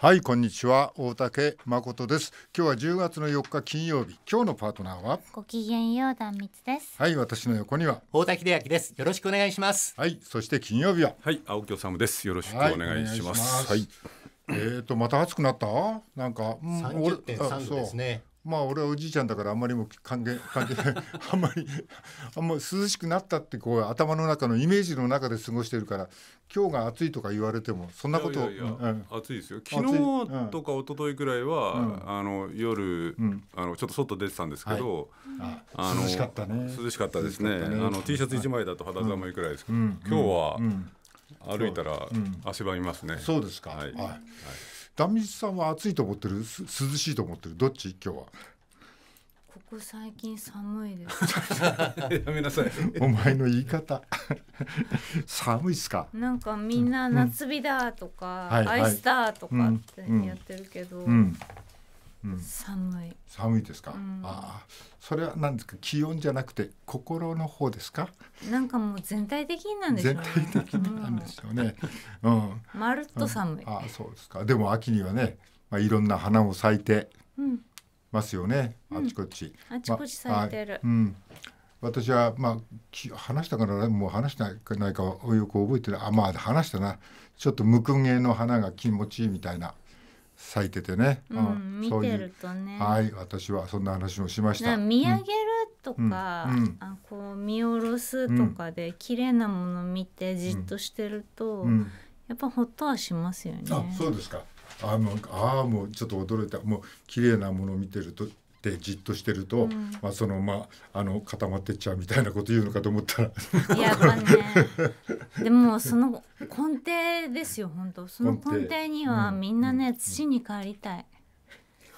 はいこんにちは大竹誠です今日は10月の4日金曜日今日のパートナーはごきげんよう壇蜜ですはい私の横には大竹秀明ですよろしくお願いしますはいそして金曜日ははい青木治ですよろしくお願いしますはいえーとまた暑くなったなんか、うん、30.3度ですねまあ俺はおじいちゃんだからあんまりも関係 関係ないあんまりあんまり涼しくなったってこう頭の中のイメージの中で過ごしてるから今日が暑いとか言われてもそんなこといや暑いですよ昨日とか一昨日くらいは、あの夜、あのちょっと外出てたんですけど、あの涼しかったね涼しかったですねあの T シャツ一枚だと肌寒いくらいですけど、今日は、歩いたら足場いますね、そうですかははい、いはい壇水さんは暑いと思ってる涼しいと思ってるどっち今日はここ最近寒いですやめなさい お前の言い方寒いっすかなんかみんな夏日だとか、うんうんアイスターとかってやってるけど、うん、寒い寒いですか、うん、ああそれは何ですか気温じゃなくて心の方ですかなんかもう全体的なんでしょうね全体的なんでしょうね、うん、まるっと寒い、ああそうですかでも秋にはね、まあ、いろんな花も咲いてますよね、あちこち、あちこち咲いてる、まあ、うん私は、まあ、話したからもう話してないかないかよく覚えてるあまあ話したなちょっとムクゲの花が気持ちいいみたいな咲いててね、うん、見てるとねはい私はそんな話をしました見上げるとか、うん、あこう見下ろすとかで、綺麗なものを見てじっとしてると、うん、やっぱほっとはしますよねあそうですかあのうあもうちょっと驚いたもう綺麗なものを見てるとでじっとしてると、うん、まあそのまああの固まってっちゃうみたいなこと言うのかと思ったらいやっぱねでもその根底ですよ本当その根底にはみんなね、土に帰りたい。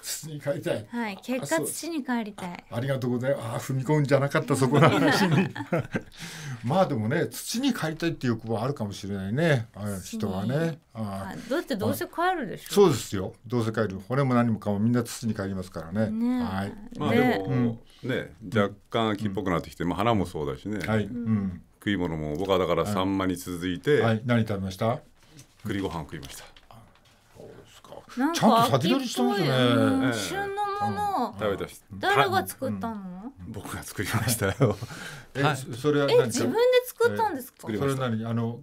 土に帰りたい。はい、結果土に帰りたい。ありがとうございます。あ踏み込んじゃなかった、そこの話に。まあ、でもね、土に帰りたいっていう欲望あるかもしれないね。人はね。あうやって、どうせ帰るでしょう。そうですよ。どうせ帰る、骨も何もかも、みんな土に帰りますからね。ねはい。まあ、でも、ね、若干秋っぽくなってきて、まあ、花もそうだしね。はい。うん。食い物も、僕はだから、サンマに続いて。はい、何食べました。栗ご飯食いました。ちゃんと先取りしてますね、旬のものを、うん、誰が作ったの、僕が作りましたよ え、それはえ自分で作ったんですか、えー、それ何あの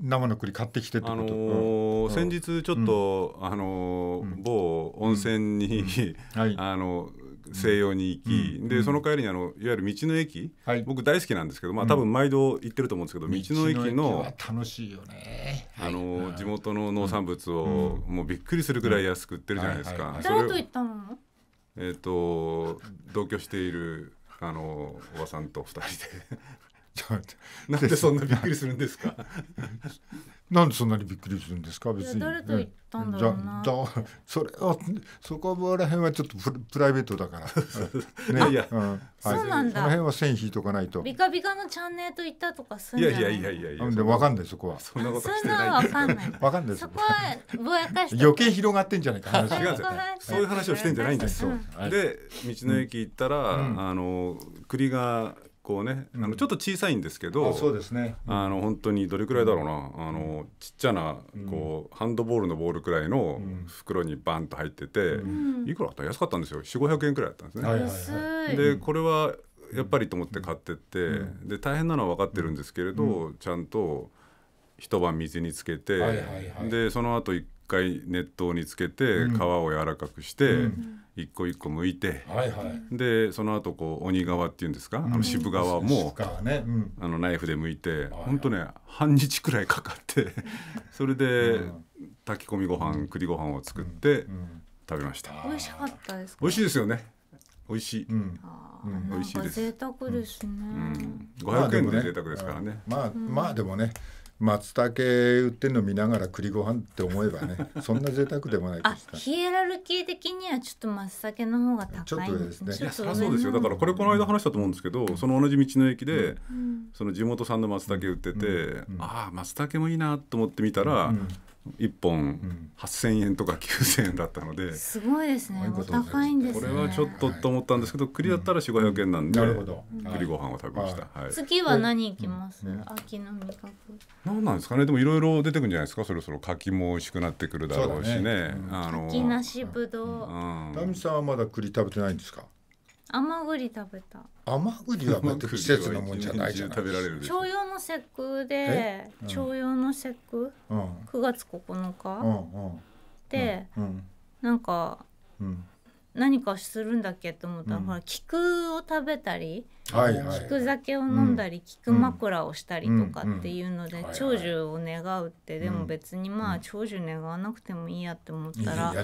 生の栗買ってきてあのー、先日ちょっと、あの某温泉に、あの西洋に行き、でその帰りにあのいわゆる道の駅、はい、僕大好きなんですけど、まあ、多分毎度行ってると思うんですけど、道の駅の楽しいよね、あの地元の農産物を、もうびっくりするぐらい安く売ってるじゃないですか。誰と行ったのえっ、と同居しているあのおばさんと二人で なんでそんなびっくりするんですか なんでそんなにびっくりするんですか別に。誰と言ったんだろうな。だ それはそこら辺はちょっとプライベートだから。ね、いや、うん、そうなんだ。この辺は線引いとかないと。ビカビカのチャンネルと行ったとかすんいやいやいやいやいや。でわかんないそこは。そんなことしてない。わかんない。わかんない。そこはぼやかして。余計広がってんじゃないか話。違うんでそういう話をしてんじゃないんですで道の駅行ったらあの栗がこうね、あのちょっと小さいんですけど、そうですね、あの本当にどれくらいだろうな、あのちっちゃなこう、ハンドボールのボールくらいの袋にバンと入ってて、いくらあった安かったんですよ4500円くらいだったんですね。はいはいはい、でこれはやっぱりと思って買ってって、で大変なのは分かってるんですけれど、ちゃんと一晩水につけて、でその後一回熱湯につけて皮を柔らかくして。一個一個向いて、はいはい、でその後こう鬼側っていうんですか、うん、あの渋皮も、ねうん、あのナイフで向いて、はい、ほんとね半日くらいかかってそれで炊き込みご飯栗ご飯を作って食べました、美味しかったです美味しいですよね美味しい、うん、美味しいです贅沢ですね、うん、500円で贅沢ですからね、まあ、ねまあ、まあでもね松茸売ってんの見ながら栗ご飯って思えばね そんな贅沢でもないですヒエラルキー的にはちょっと松茸の方が高いちょっとですねいやそうですよだからこれこの間話したと思うんですけどその同じ道の駅で、うん、その地元産の松茸売ってて、うんうん、ああ松茸もいいなと思ってみたら、1本8,000円とか9,000円だったので、すごいですねお高いんです、ね、これはちょっとと思ったんですけど栗だったら4500円なんで、なるほど栗ご飯を食べました、次は何いきます、秋の味覚何なんですかねでもいろいろ出てくるんじゃないですかそろそろ柿も美味しくなってくるだろうしねうね、うあの柿梨ぶどう田口さんはまだ栗食べてないんですか甘栗食べた甘栗は季節のもんじゃないじゃない徴陽の節句で徴陽の節句、うん、9月九日、うんうん、で、うん、なんか、うん何かするんだっけと思ったら、うん、ほら菊を食べたり、はいはい、菊酒を飲んだり、うん、菊枕をしたりとかっていうので、うん、長寿を願うって、でも別にまあ長寿願わなくてもいいやって思ったら、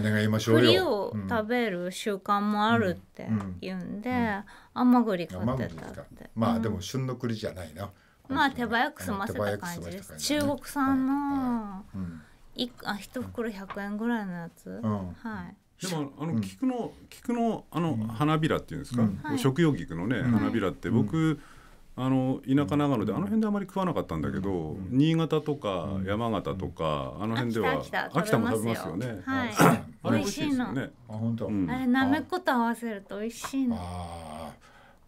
栗を食べる習慣もあるって言うんで、ん甘栗買ってたって。まあでも旬の栗じゃないな。まあ手早く済ませた感じです。中国産の、いは一袋100円ぐらいのやつ、はいでもあの菊の、菊のあの花びらっていうんですか、食用菊のね花びらって僕、あの田舎長野であの辺であまり食わなかったんだけど、新潟とか山形とか、あの辺では秋田も食べますよね。はい、美味しいでね。あ本当。あれなめこと合わせると美味しいの。ああ、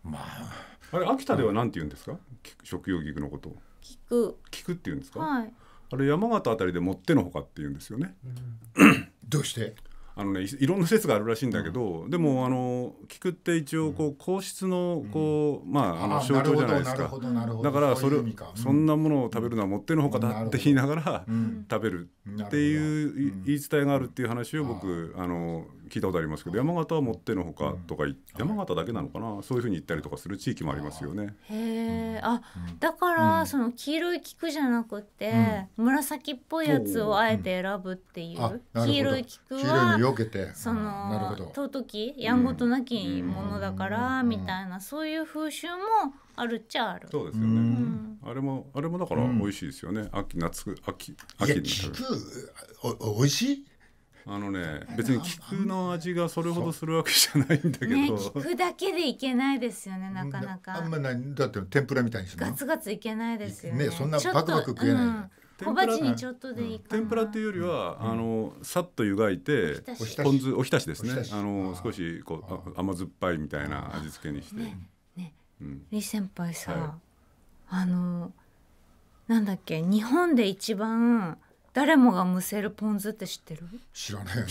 まあ。あれ秋田ではなんて言うんですか？食用菊のこと。菊。菊って言うんですか？はい。あれ山形あたりでもってのほかって言うんですよね。うん、どうして？あのね、いろんな説があるらしいんだけど、うん、でもあの菊って一応こう皇室のこう、うん、まああの象徴じゃないですかだからそれそんなものを食べるのはもってのほかだって言いながら食べるっていう言い伝えがあるっていう話を僕あの聞いたことありますけど山形はもってのほかとか、うん、山形だけなのかなそういうふうに言ったりとかする地域もありますよね。へえ、あだから、その黄色い菊じゃなくて、紫っぽいやつをあえて選ぶっていう、黄色い菊はその尊きやんごとなきものだからみたいな、そういう風習もあるっちゃある。そうですよね。あれもあれもだから美味しいですよね。秋夏秋秋に食お美味しい？あのね別に菊の味がそれほどするわけじゃないんだけど、ね、菊だけでいけないですよねなかなかあんまないだって天ぷらみたいにガツガツいけないですよね、ね、そんなバクバク食えない、小鉢にちょっとでいい天ぷらっていうよりは、うん、あのさっと湯がいてポン酢おひたしですねあの少しこう甘酸っぱいみたいな味付けにしてねね、うん、李先輩さ、はい、あのなんだっけ日本で一番誰もがむせるポン酢って知ってる知らないよ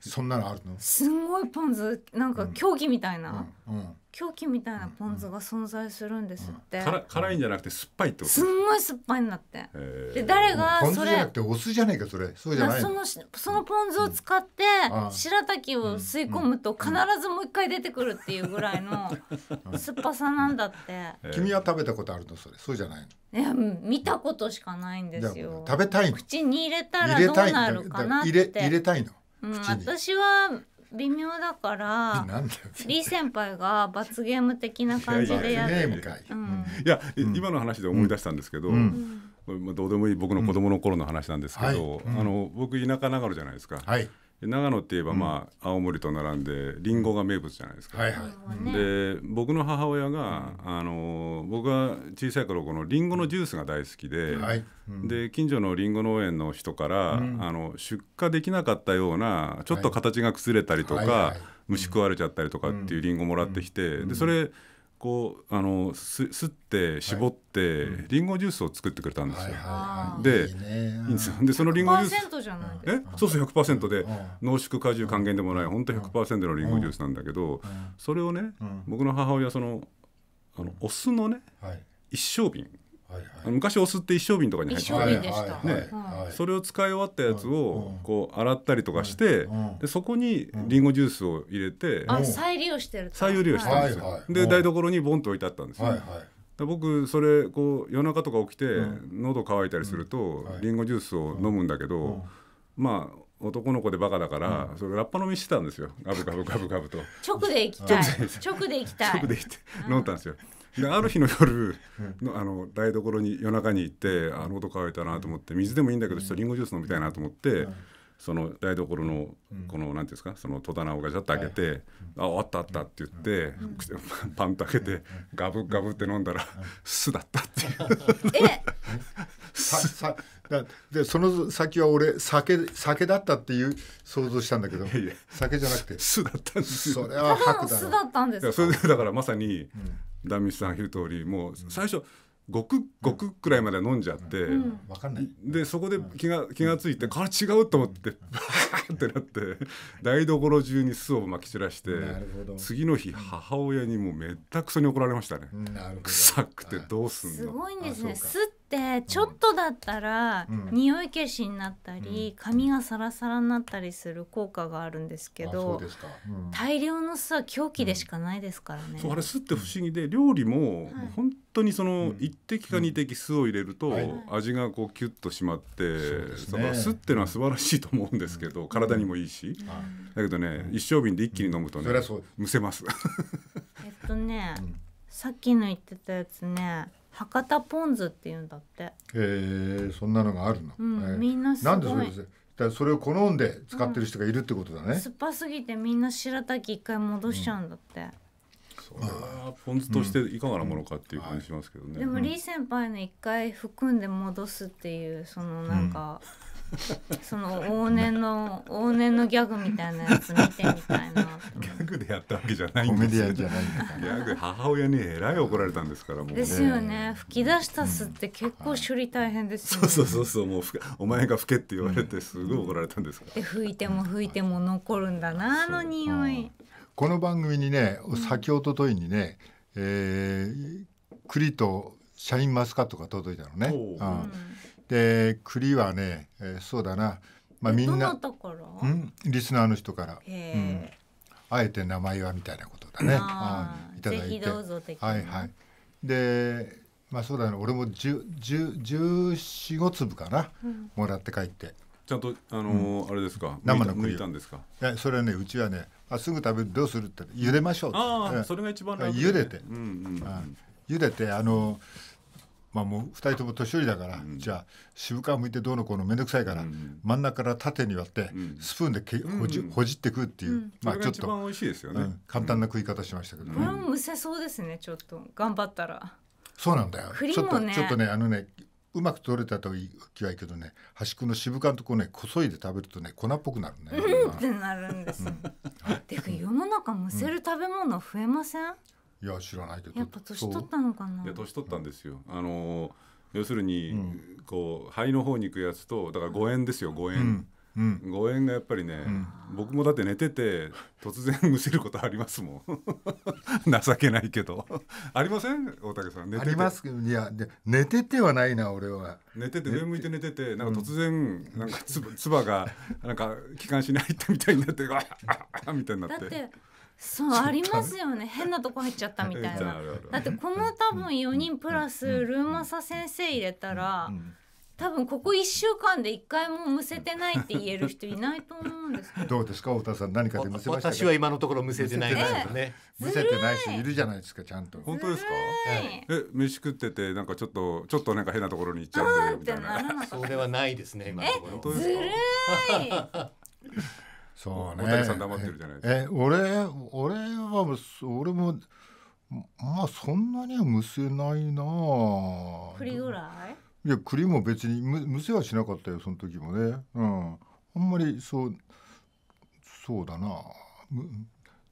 そんなのあるのすんごいポン酢なんか競技みたいな、うんうん狂気みたいなポン酢が存在するんですって、辛辛いんじゃなくて酸っぱいってことすんごい酸っぱいんだってで誰がそれお酢じゃねえかそれそうじゃないそのそのポン酢を使って白滝を吸い込むと必ずもう一回出てくるっていうぐらいの酸っぱさなんだって君は食べたことあるのそれそうじゃないのいや見たことしかないんですよ食べたい口に入れたらどうなるかなって入れたいの、うん、私は微妙だから李先輩が罰ゲーム的な感じでやるいや今の話で思い出したんですけど、まあ、どうでもいい僕の子供の頃の話なんですけど、あの僕田舎長野じゃないですか。はい長野っていえば、まあ、青森と並んでりんごが名物じゃないですか。はいはい、で僕の母親が、あの僕が小さい頃このりんごのジュースが大好きではいうん、で近所のりんご農園の人から、うん、あの出荷できなかったようなちょっと形が崩れたりとか、はいはいはい、虫食われちゃったりとかっていうりんごもらってきて、でそれこうあのすすって絞って、はい、リンゴジュースを作ってくれたんですよ。で、でそのリンゴジュースえそうそう100%で濃縮果汁還元でもない本当百100%のリンゴジュースなんだけど、それをね、僕の母親そのあのお酢のね、一升瓶昔お酢って一升瓶とかに入ってた、ねそれを使い終わったやつをこう洗ったりとかして、でそこにりんごジュースを入れて、再利用してる再利用しるんですよ、で台所にボンと置いてあったんですよ、僕それこう夜中とか起きて喉乾いたりするとりんごジュースを飲むんだけど、まあ男の子でバカだから、それラッパ飲みしてたんですよガブガブガブガブと直で行きたい直で行きたい直で行って飲んだんですよ、である日の夜のあの台所に夜中に行ってあの音乾いたなと思って水でもいいんだけどちょっとリンゴジュース飲みたいなと思って。その台所のこの何ていうんですかその戸棚をガチャッと開けて「ああったあった」って言ってパンと開けてガブガブって飲んだら「酢だった」っていう。でその先は俺酒酒だったっていう想像したんだけどいいやや酒じゃなくて酢だったんですそれは白だ酢だったんですそれでだからまさに、うん、ダミスさん言う通りもう最初、ごくごくくらいまで飲んじゃって、うんうん、でそこで気が気がついてこれ違うと思ってバーってなって台所中に酢をまき散らして次の日母親にもめったくそに怒られましたね臭くてどうすんのすごいんですね酢っってちょっとだったら、うん、匂い消しになったり、うん、髪がサラサラになったりする効果があるんですけど、うん、大量の酢は狂気でしかないですからね。あれ酢って不思議で料理も本当にその1滴か2滴酢を入れると味がこうキュッとしまって、だから酢っていうのは素晴らしいと思うんですけど体にもいいし、だけどね一升瓶で一気に飲むとね、むせます。えっとね、さっきの言ってたやつね博多ポン酢って言うんだってへえそんなのがあるの、うんみんななんでそれだそれを好んで使ってる人がいるってことだね、うん、酸っぱすぎてみんな白滝一回戻しちゃうんだって、それポン酢としていかがなものかっていう感じしますけどね、でも李先輩の一回含んで戻すっていうそのなんか、その往年の往年のギャグみたいなやつ見てみたいなギャグでやったわけじゃないんですよギャグ母親にえらい怒られたんですからもう、ね、ですよね吹き出したすって結構処理大変ですよね、うんはい、そうそうそうそうもうお前が吹けって言われてすごい怒られたんですから、うん、で吹いても吹いても残るんだなあの匂い、この番組にね先おとといにね、えー、栗とシャインマスカットが届いたのね、うんで栗はね、えー、そうだな、まあ、みんなうんリスナーの人から、うん、あえて名前はみたいなことだね、ういただいてはいはいでまあそうだね俺も1415粒かな、うん、もらって帰ってちゃんとあのー、あれですか生の栗いたんですかいやそれはねうちはねあすぐ食べるどうするって茹でましょうって、ああそれが一番楽、ね、茹でて、うんうんうん、茹でてあのーまあ、もう2人とも年寄りだから、うん、じゃあ渋皮むいてどうのこうの面倒くさいから、うん、真ん中から縦に割って、スプーンでけほじ,、ほじってくっていう、まあちょっと美味しいですよね、簡単な食い方しましたけど、ね、これはむせそうですねちょっと頑張ったらそうなんだよ、ね、ちょっとちょっとねあのねうまく取れたといきはいいけどね端っこの渋皮のとこねこそいで食べるとね粉っぽくなるね。うんってなるんです。うん、てか世の中むせる食べ物増えません、いや知らないけどやっぱ年取ったのかないや年取ったんですよ、あの要するに、うん、こう肺の方に行くやつとだから誤嚥ですよ誤嚥、うんうん、誤嚥がやっぱりね、うん、僕もだって寝てて突然むせることありますもん 情けないけどありません大竹さん寝ててありますけどいや寝ててはないな俺は寝てて上向いて寝ててなんか突然、なんかつばがなんか気管しないってみたいになってガみたいになってだってそうありますよね変なとこ入っちゃったみたいな だってこの多分4人プラスルーマサ先生入れたら、多分ここ1週間で1回もむせてないって言える人いないと思うんですけど どうですか太田さん何かでむせました私は今のところむせてないですよねむせてない人いるじゃないですかちゃんと本当ですかえ飯食っててなんかちょっとちょっとなんか変なところに行っちゃうんでみたいなそれはないですね今のところずるい そうね。大谷さん黙ってるじゃないですか。俺俺は俺もまあそんなにはむせないな。栗ぐらい？いや栗も別にむむせはしなかったよその時もね。うん。あんまりそうそうだな。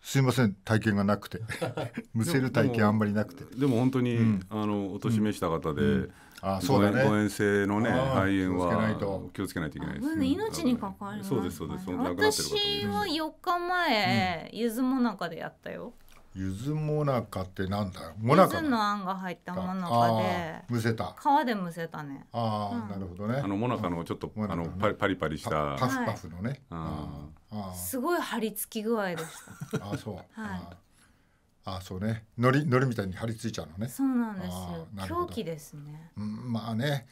すいません体験がなくて むせる体験あんまりなくてでも本当に、うん、あのお年めした方で、うあそうね、誤え性のね肺炎は気をつけないといけないです、命に関わります、そうですそうです私は4日前、ゆずもなかでやったよゆずもなかってなんだもなのあんが入ったもなかで蒸せた皮で蒸せたねああ、なるほどねあのもなかのちょっと、あのパリパリしたパフパフのね、はい、すごい張り付き具合でした あそう、はい、あそうねのりのりみたいに張り付いちゃうのねそうなんですよ狂気ですね、うん、まあね、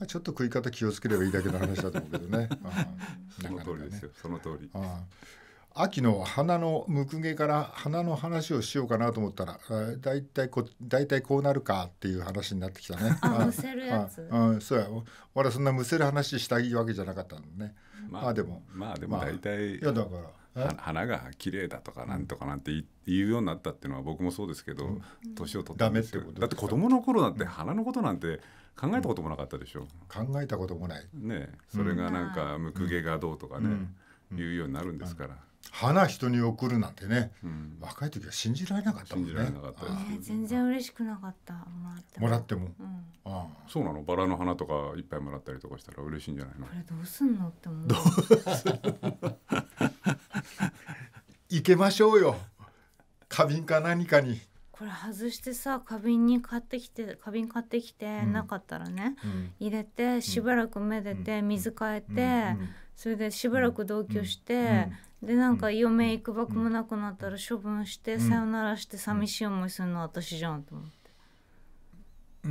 うん、ちょっと食い方気をつければいいだけの話だと思うけどね その通りですよ、その通りああ秋の花のむくげから花の話をしようかなと思ったらだいたいこだいたいこうなるかっていう話になってきたね。あむせるやつ。うんそうや。俺そんなむせる話したいわけじゃなかったのね。まあでもまあでも大体、まあ、いやだから花が綺麗だとかなんとかなんて言うようになったっていうのは僕もそうですけど年、を取ったんですよだって子供の頃なんて花のことなんて考えたこともなかったでしょ、う考えたこともないねそれがなんかムクゲがどうとかね、言いうようになるんですから。花人に送るなんてね、若い時は信じられなかったもんね。え全然嬉しくなかった。もらっても。そうなの。バラの花とかいっぱいもらったりとかしたら嬉しいんじゃないの。これどうすんのって思う。行けましょうよ花瓶か何かに。これ外してさ花瓶に買ってきて花瓶買ってきて、なかったらね、うん、入れてしばらくめでて、水変えて、それでしばらく同居して、でなんか嫁行くばくもなくなったら処分して、さよならして寂しい思いするのは私じゃんと思って。そ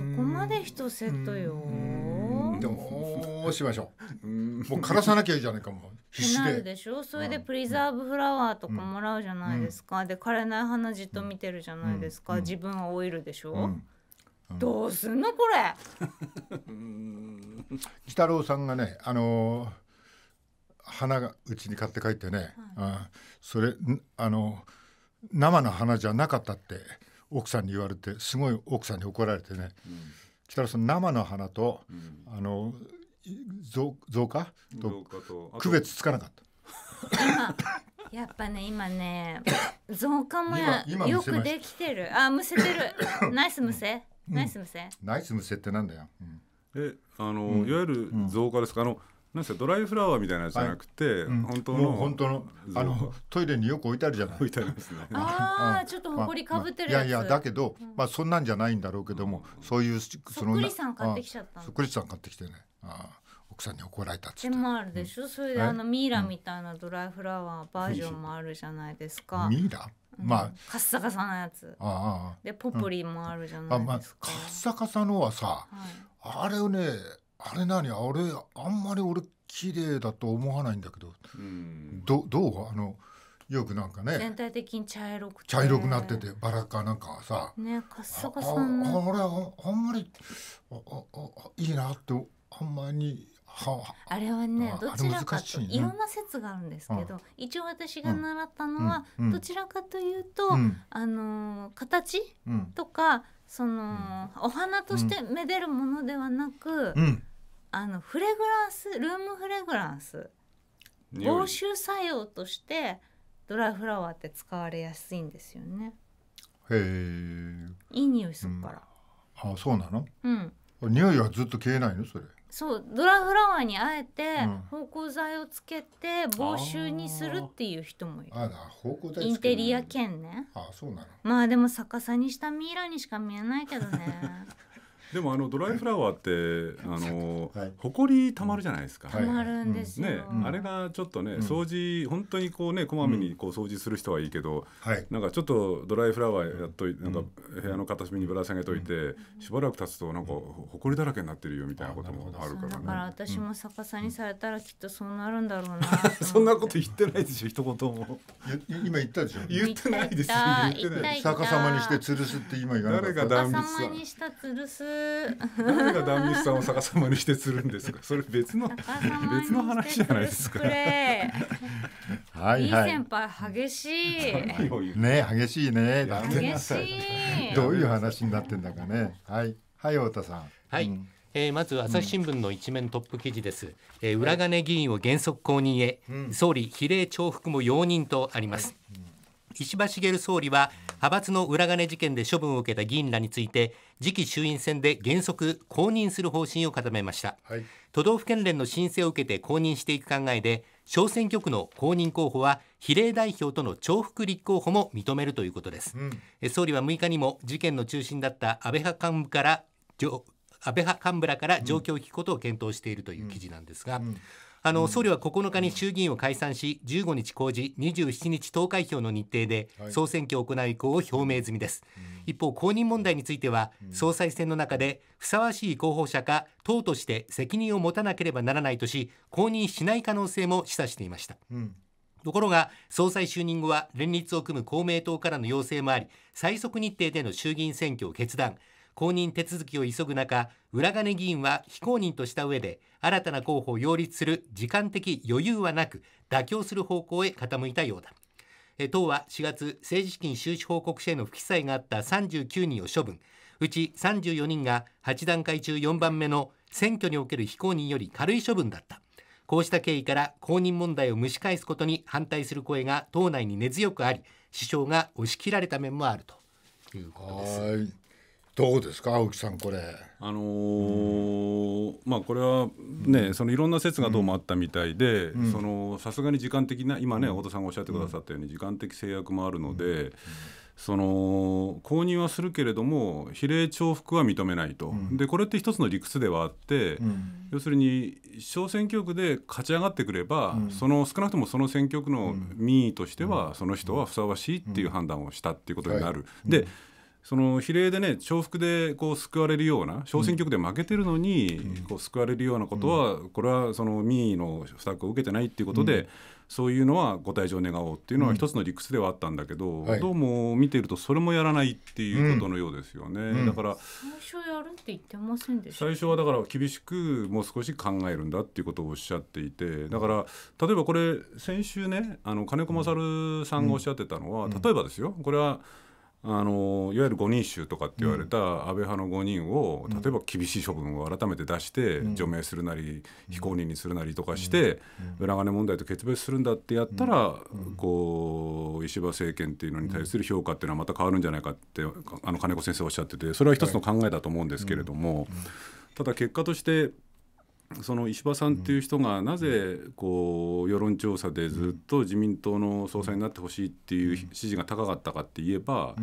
こまで人セットよ。でもしましょう。もう枯らさなきゃいいじゃないかも。必死で。でしょ。それでプリザーブフラワーとかもらうじゃないですか。で枯れない花じっと見てるじゃないですか。自分は老いるでしょ。どうすんのこれ。鬼太郎さんがねあのー花がうちに買って帰ってね、はい、あそれあの生の花じゃなかったって奥さんに言われてすごい奥さんに怒られてね、うんしたらそ生の花と、うん、あの増増加と区別つかなかった。やっぱね今ね 増加もよくできてるあむせてる ナイスむせ、ナイスむせ、うん、ナイスむせってなんだよ、うん、えあの、うん、いわゆる増加ですかあのなんですかドライフラワーみたいなやつじゃなくて、はいうん、本当の本当のあのトイレによく置いてあるじゃない 置いてありますねああちょっと埃かぶってるやつ、いやいやだけど、うん、まあそんなんじゃないんだろうけども、うん、そういうそっくりさん買ってきちゃったそっくりさん買ってきてねああ奥さんに怒られたっってでもあるでしょ、それであのミイラみたいなドライフラワーバージョンもあるじゃないですか、ミイラまあ、カッサカサなやつああでポプリもあるじゃないですか、あまあ、カッサカサのはさ、はい、あれをねあれ何あれあんまり俺綺麗だと思わないんだけど、うん、どどうあのよくなんかね全体的に茶色く茶色くなっててバラかなんかさねカッサカサあああんまりああいいなってあんまりはあ、れはねどちらかいろんな説があるんですけど、一応私が習ったのは、どちらかというと、あの形、とかその、お花としてめでるものではなく、あのフレグランスルームフレグランス防臭作用としてドライフラワーって使われやすいんですよねへえいい匂いするから、うん、あそうなのうん匂いはずっと消えないのそれそうドライフラワーにあえて芳香剤をつけて防臭にするっていう人もいる、うん、ああインテリア兼ねあそうなのまあでも逆さにしたミイラにしか見えないけどね でもあのドライフラワーってあの、埃たまるじゃないですか。たまるんですね、あれがちょっとね、掃除本当にこうねこまめにこう掃除する人はいいけど、なんかちょっとドライフラワーやっといなんか部屋の片隅にぶら下げといて、しばらく経つとなんか埃だらけになってるよみたいなこともあるからね。だから私も逆さにされたらきっとそうなるんだろうな。そんなこと言ってないでしょ一言も。今言ったでしょ。言ってないです。言ってない。逆さまにして吊るすって今言わなかった。誰が断蜜逆さまにした吊るす。る誰がダンビさんを逆さまにしてするんですかそれ別の別の話じゃないですかはいはい先輩激しいね激しいね激しいどういう話になってんだかねはいはい太田さんはい、うんえー、まず朝日新聞の一面トップ記事です、うん、えー、裏金議員を原則公認へ、うん、総理比例重複も容認とあります、はいうん石破茂総理は派閥の裏金事件で処分を受けた議員らについて次期衆院選で原則公認する方針を固めました、はい、都道府県連の申請を受けて公認していく考えで小選挙区の公認候補は比例代表との重複立候補も認めるということです、うん、総理は6日にも事件の中心だった安倍派幹部から安倍派幹部らから状況を聞くことを検討しているという記事なんですが、うんうんあの、総理は9日に衆議院を解散し、15日公示、27日投開票の日程で、総選挙を行う意向を表明済みです。一方、公認問題については、総裁選の中で、ふさわしい候補者か、党として責任を持たなければならないとし、公認しない可能性も示唆していました。うんところが、総裁就任後は連立を組む公明党からの要請もあり、最速日程での衆議院選挙を決断。公認手続きを急ぐ中裏金議員は非公認とした上で新たな候補を擁立する時間的余裕はなく妥協する方向へ傾いたようだ党は4月政治資金収支報告書への不記載があった39人を処分うち34人が8段階中4番目の選挙における非公認より軽い処分だったこうした経緯から公認問題を蒸し返すことに反対する声が党内に根強くあり首相が押し切られた面もあるということです。どうですか青木さんこれ。あのーうん、まあこれはね、うん、そのいろんな説がどうもあったみたいで、うん、そのさすがに時間的な今ね太田さんがおっしゃってくださったように時間的制約もあるので。その購入はするけれども比例重複は認めないと、でこれって一つの理屈ではあって、要するに小選挙区で勝ち上がってくれば、その少なくともその選挙区の民意としては、その人はふさわしいっていう判断をしたっていうことになる。で、その比例でね重複でこう救われるような小選挙区で負けてるのに、こう救われるようなことは、これはその民意の負託を受けてないっていうことで、そういうのはご退場願おうっていうのは一つの理屈ではあったんだけど、どうも見てるとそれもやらないっていうことのようですよね、だから最初やるって言ってませんでした最初はだから厳しくもう少し考えるんだっていうことをおっしゃっていてだから例えばこれ先週ねあの金子勝さんがおっしゃってたのは、例えばですよこれは。あのいわゆる五人衆とかって言われた安倍派の5人を、例えば厳しい処分を改めて出して、除名するなり非公認にするなりとかして、裏金問題と決別するんだってやったら、こう石破政権っていうのに対する評価っていうのはまた変わるんじゃないかってあの金子先生おっしゃっててそれは一つの考えだと思うんですけれども、ただ結果としてその石破さんという人がなぜこう世論調査でずっと自民党の総裁になってほしいっていう支持が高かったかって言えば、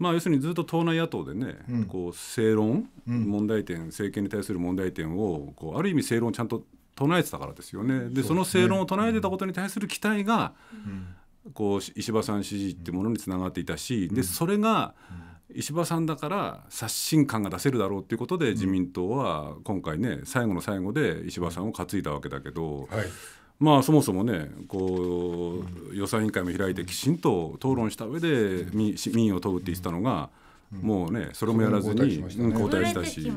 まあ、要するにずっと党内野党でね、こう正論、問題点政権に対する問題点をこうある意味正論をちゃんと唱えてたからですよね。でその正論を唱えてたことに対する期待が、こう石破さん支持ってものにつながっていたし、でそれが、うん石破さんだから刷新感が出せるだろうということで自民党は今回ね最後の最後で石破さんを担いだわけだけど、はい、まあそもそもねこう予算委員会も開いてきちんと討論した上で民意を問うって言ってたのが。もうねそれもやらずに交代したし、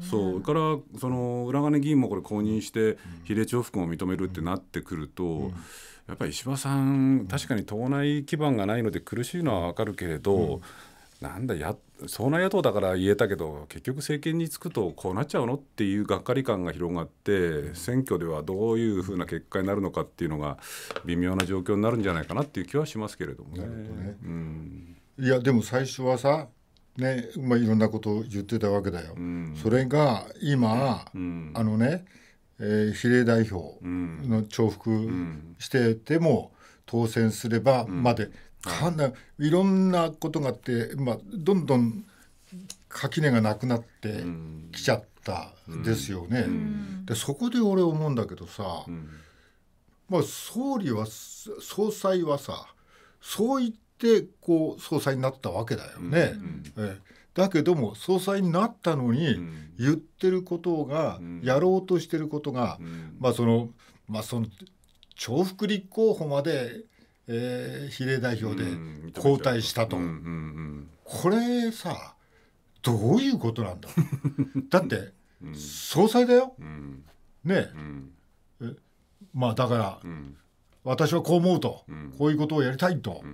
そうからその裏金議員もこれ公認して比例重複を認めるってなってくると、やっぱり石破さん確かに党内基盤がないので苦しいのは分かるけれど、なんだやそんな野党だから言えたけど結局政権につくとこうなっちゃうのっていうがっかり感が広がって選挙ではどういうふうな結果になるのかっていうのが微妙な状況になるんじゃないかなっていう気はしますけれどもね。ねうん、いやでも最初はさねまあ、いろんなことを言ってたわけだよ。うん、それが今、うん、あのね、えー、比例代表の重複してても当選すればまでかなりいろんなことがあって、まあ、どんどん垣根がなくなってきちゃったですよね。でそこで俺思うんだけどさ、まあ、総理は総裁はさそう言ってこう総裁になったわけだよね。えだけども総裁になったのに言ってることが、やろうとしてることが、まあそのまあその重複立候補までえー、比例代表で交代したと、これさどういうことなんだ だって、総裁だよ、ねえまあだから、私はこう思うと、こういうことをやりたいと、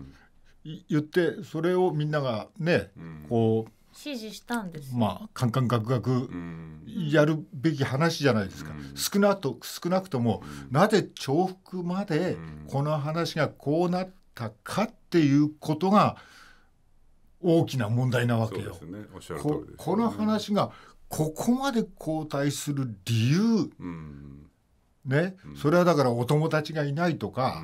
言ってそれをみんながね、こう指示したんです、ね、まあカンカンガクガクやるべき話じゃないですか、少なと少なくとも、なぜ重複までこの話がこうなったかっていうことが大きな問題なわけよ。この話がここまで後退する理由、ね、それはだからお友達がいないとか、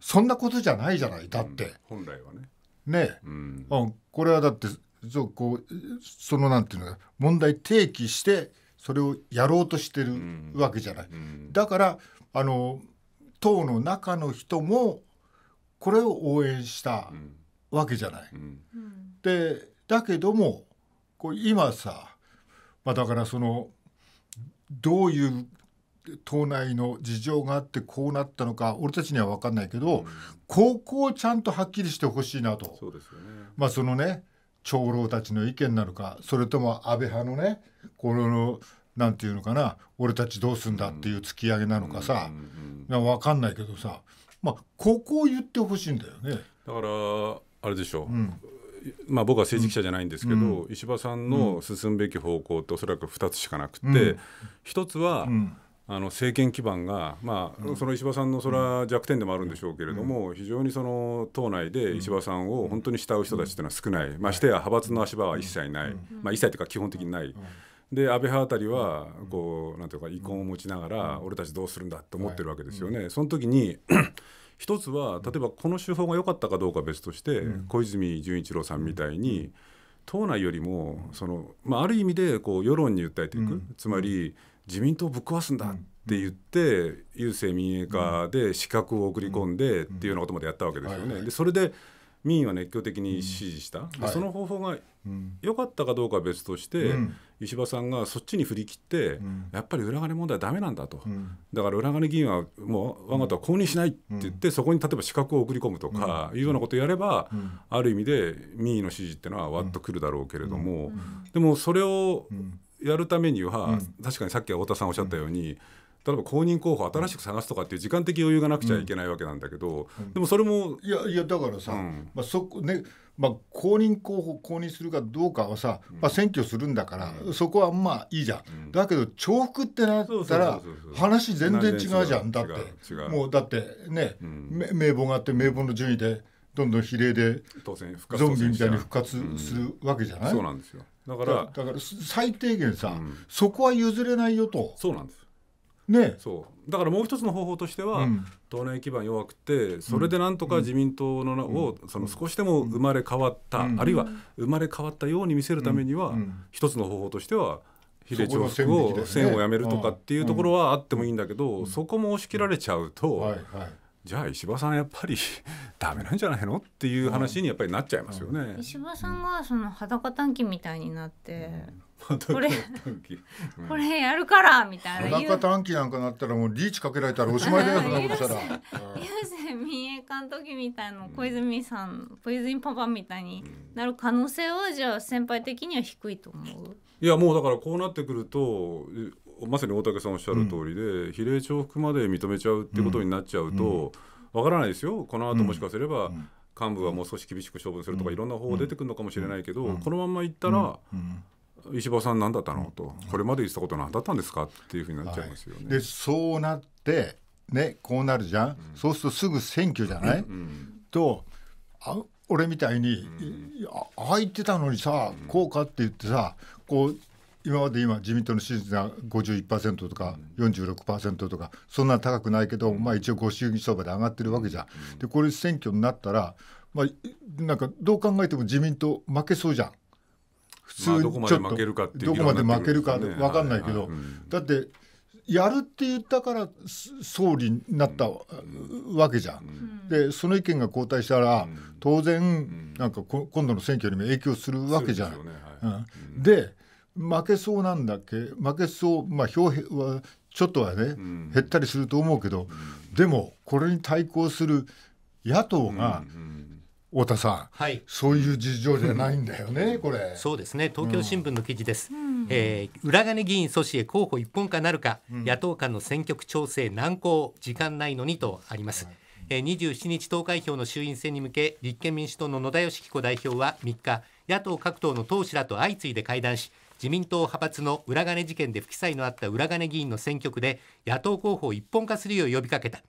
そんなことじゃないじゃないだって、本来はねね、うん、これはだってそうこうそのなんていうの問題提起してそれをやろうとしてるわけじゃない。うんうん、だからあの党の中の人もこれを応援したわけじゃない。うん、でだけどもこう今さ、まあ、だからそのどういう党内の事情があってこうなったのか俺たちには分かんないけど、ここをちゃんとはっきりしてほしいなと。そうですよねまあそのね長老たちの意見なのかそれとも安倍派のねこのなんていうのかな俺たちどうすんだっていう突き上げなのかさ、う分かんないけどさまあここを言ってほしいんだよね。だからあれでしょう、うんまあ、僕は政治記者じゃないんですけど、うん、石破さんの進むべき方向っておそらく2つしかなくて、うん、1つは、うんあの政権基盤が、まあ、うん、その石破さんのそれは弱点でもあるんでしょうけれども、うん、非常にその党内で石破さんを本当に慕う人たちというのは少ない、ましてや派閥の足場は一切ない、まあ、一切というか基本的にない。で安倍派あたりはこうなんていうか遺恨を持ちながら俺たちどうするんだと思ってるわけですよね。その時に 一つは例えばこの手法が良かったかどうかは別として、小泉純一郎さんみたいに党内よりもその、まあ、ある意味でこう世論に訴えていく、つまり自民党ぶっ壊すんだって言って、郵政民営化で資格を送り込んでっていうようなことまでやったわけですよね。でそれで民意は熱狂的に支持した、うん、その方法が良かったかどうかは別として、うん、石破さんがそっちに振り切って、うん、やっぱり裏金問題は駄目なんだと、だから裏金議員はもう我が党は公認しないって言って、そこに例えば資格を送り込むとか、いうようなことをやれば、ある意味で民意の支持っていうのはわっとくるだろうけれども、でもそれをやるためには、確かにさっき太田さんおっしゃったように、例えば公認候補新しく探すとかっていう時間的余裕がなくちゃいけないわけなんだけど、うんうん、でもそれもいやいやだからさ、うん、まあそこねまあ、公認候補公認するかどうかはさ、まあ、選挙するんだから、そこはまあいいじゃん、だけど重複ってなったら話全然違うじゃんだってもうだってね、名簿があって名簿の順位でどんどん比例でゾンビみたいに復活するわけじゃない、そうなんですよだからだから最低限さ、うん、そこは譲れないよとそうなんですね、そうだからもう一つの方法としては、うん、党内基盤弱くてそれでなんとか自民党の、うん、をその少しでも生まれ変わった、うん、あるいは生まれ変わったように見せるためには、うん、一つの方法としては比例重複を選をやめるとかっていうところはあってもいいんだけど、そこも押し切られちゃうと、はいはいじゃあ石破さんやっぱり ダメなんじゃないのっていう話にやっぱりなっちゃいますよね。うん、石破さんがその裸短期みたいになって、うん、これこれやるからみたいな裸短期なんかなったらもうリーチかけられたらおしまいだよそんなことしたら。郵政民営化の時みたいな小泉さん、小泉パパみたいになる可能性はじゃあ先輩的には低いと思ういやもうだからこうなってくるとまさに大竹さんおっしゃる通りで、うん、比例重複まで認めちゃうってことになっちゃうと、うわ、からないですよこの後もしかすれば、幹部はもう少し厳しく処分するとか、いろんな方法出てくるのかもしれないけど、このままいったら、石破さん何だったのと、これまで言ってたこと何だったんですかっていうふうになっちゃいますよね。はい、でそうなってねこうなるじゃん、うん、そうするとすぐ選挙じゃない、うん、とあ俺みたいに、うん、ってたのにさこうかって言ってさこう今まで今自民党の支持率が51%とか46%とかそんな高くないけど、まあ、一応ご衆議相場で上がってるわけじゃん。でこれ選挙になったら、まあ、なんかどう考えても自民党負けそうじゃん。普通にちょっと、どこまで負けるかか分かんないけど、だってやるって言ったから総理になったわけじゃん。でその意見が後退したら当然なんか今度の選挙にも影響するわけじゃん。で負けそうなんだっけ負けそうまあ票はちょっとはね、うん、減ったりすると思うけど、うん、でもこれに対抗する野党が、うんうん太田さん、はい、そういう事情じゃないんだよね、これ。そうですね、東京新聞の記事です。うん、えー、裏金議員阻止へ候補一本化なるか、うん、野党間の選挙区調整難航、時間ないのにとあります。はいえー、27日投開票の衆院選に向け立憲民主党の野田佳彦代表は3日野党各党の党首らと相次いで会談し自民党派閥の裏金事件で不記載のあった裏金議員の選挙区で野党候補を一本化するよう呼びかけた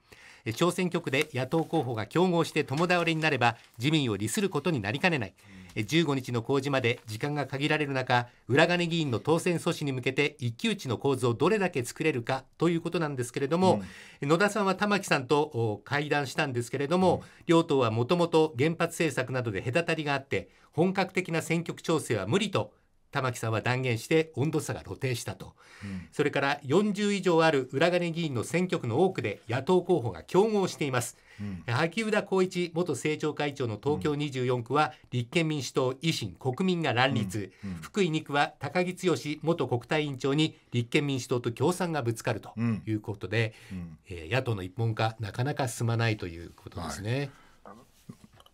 小選挙区で野党候補が競合して共倒れになれば自民を利することになりかねない15日の公示まで時間が限られる中裏金議員の当選阻止に向けて一騎打ちの構図をどれだけ作れるかということなんですけれども、うん、野田さんは玉木さんと会談したんですけれども、うん、両党はもともと原発政策などで隔たりがあって本格的な選挙区調整は無理と玉木さんは断言して温度差が露呈したと、うん、それから40以上ある裏金議員の選挙区の多くで野党候補が競合しています、うん、萩生田光一元政調会長の東京24区は立憲民主党維新国民が乱立、うん、福井2区は高木剛元国対委員長に立憲民主党と共産がぶつかるということで、うん、えー、野党の一本化なかなか進まないということですね。はい、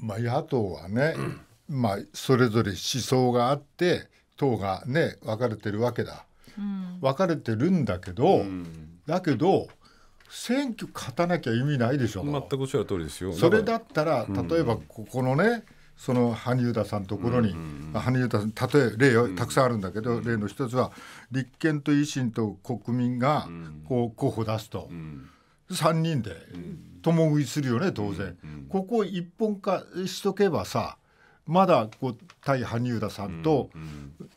まあ、野党はね、まあ、それぞれ思想があって党がね分かれてるわけだ、うん、分かれてるんだけど、うん、だけど選挙勝たなきゃ意味ないでしょ全くおっしゃる通りですよそれだったら、うん、例えばここのねその羽生田さんのところに、うんうん、羽生田さん例例をたくさんあるんだけど、うん、例の一つは立憲と維新と国民がこう候補出すと、うん、3人で共食いするよね当然、ここを一本化しとけばさまだこう対羽生田さんと、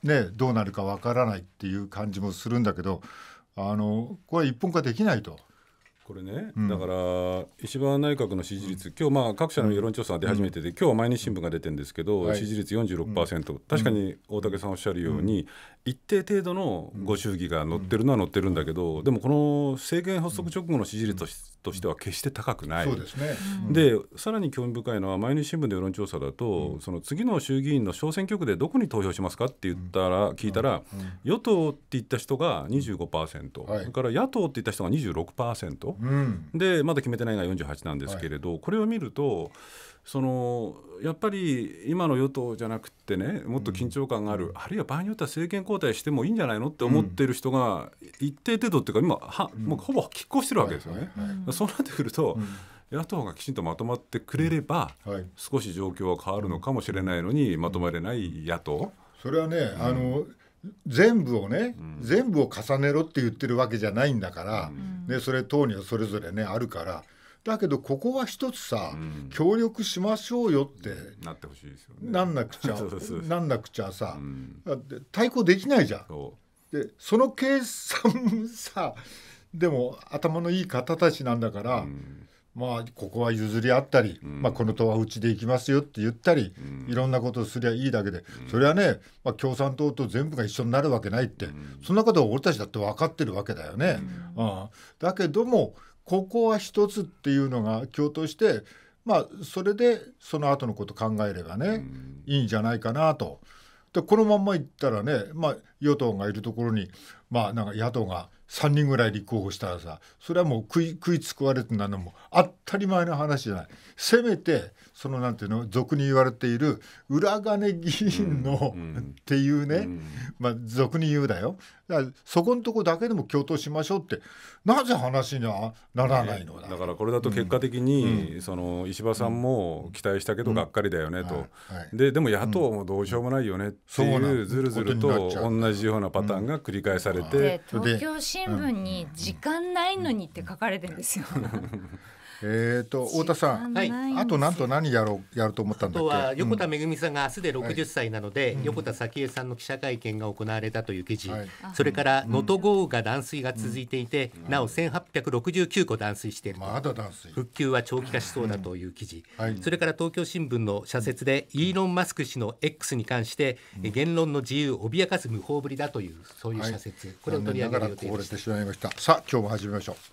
ね、どうなるかわからないっていう感じもするんだけどあのこれ一本化できないと。これね、うん、だから石破内閣の支持率、今日まあ各社の世論調査が出始めてて、うん、今日は毎日新聞が出てるんですけど、はい、支持率46%、うん、確かに大竹さんおっしゃるように、一定程度のご祝儀が載ってるのは載ってるんだけど、うん、でもこの政権発足直後の支持率としては決して高くない、そうですね、うん、でさらに興味深いのは毎日新聞の世論調査だと、その次の衆議院の小選挙区でどこに投票しますかって言ったら、聞いたら、与党って言った人が25%、はい、それから野党って言った人が26%、うん、でまだ決めてないが48なんですけれど、これを見るとそのやっぱり今の与党じゃなくてねもっと緊張感がある、うん、あるいは場合によっては政権交代してもいいんじゃないのって思ってる人が一定程度っていうか今は、うん、もうほぼ拮抗してるわけですよね。はいはいはい、そうなってくると、野党がきちんとまとまってくれれば、はい、少し状況は変わるのかもしれないのに、まとまれない野党。それはね、あの全部をね、うん、全部を重ねろって言ってるわけじゃないんだから、うん、でそれ党にはそれぞれねあるからだけどここは一つさ、協力しましょうよってなってほしいですよねなんなくちゃ なんなくちゃさ、対抗できないじゃん。でその計算さでも頭のいい方たちなんだから、まあここは譲り合ったり、まあ、この党はうちで行きますよって言ったり、いろんなことをすりゃいいだけで、それはね、まあ、共産党と全部が一緒になるわけないって、そんなことは俺たちだって分かってるわけだよね。うんだけどもここは一つっていうのが共闘してまあそれでその後のこと考えればね、いいんじゃないかなと。でこのまんまいったらね、まあ、与党がいるところに、まあ、なんか野党が3人ぐらい立候補したらさそれはもう食い食いつくわれてなのも当たり前の話じゃないせめてそのなんていうの俗に言われている裏金議員の、うん、っていうね、うん、まあ俗に言うだよだそこのとこだけでも共闘しましょうってなぜ話にはならないのだ、ね、だからこれだと結果的に、うん、その石破さんも期待したけどがっかりだよねと、ででも野党もどうしようもないよねっていうずるずると同じようなパターンが繰り返されて。東京新新聞に「時間ないのに」って書かれてるんですよ。えっ、ー、と太田さん、はい、あとなんと何やろうやると思ったんだっけ。あとは横田めぐみさんがすで60歳なので、うん、横田早紀江さんの記者会見が行われたという記事。はい、それから能登豪雨が断水が続いていて、うん、なお1869戸断水している。まだ断水。復旧は長期化しそうだという記事。はい、それから東京新聞の社説で、イーロンマスク氏の X に関して、言論の自由を脅かす無法ぶりだというそういう社説、これを取り上げる予定でした。さあ今日も始めましょう。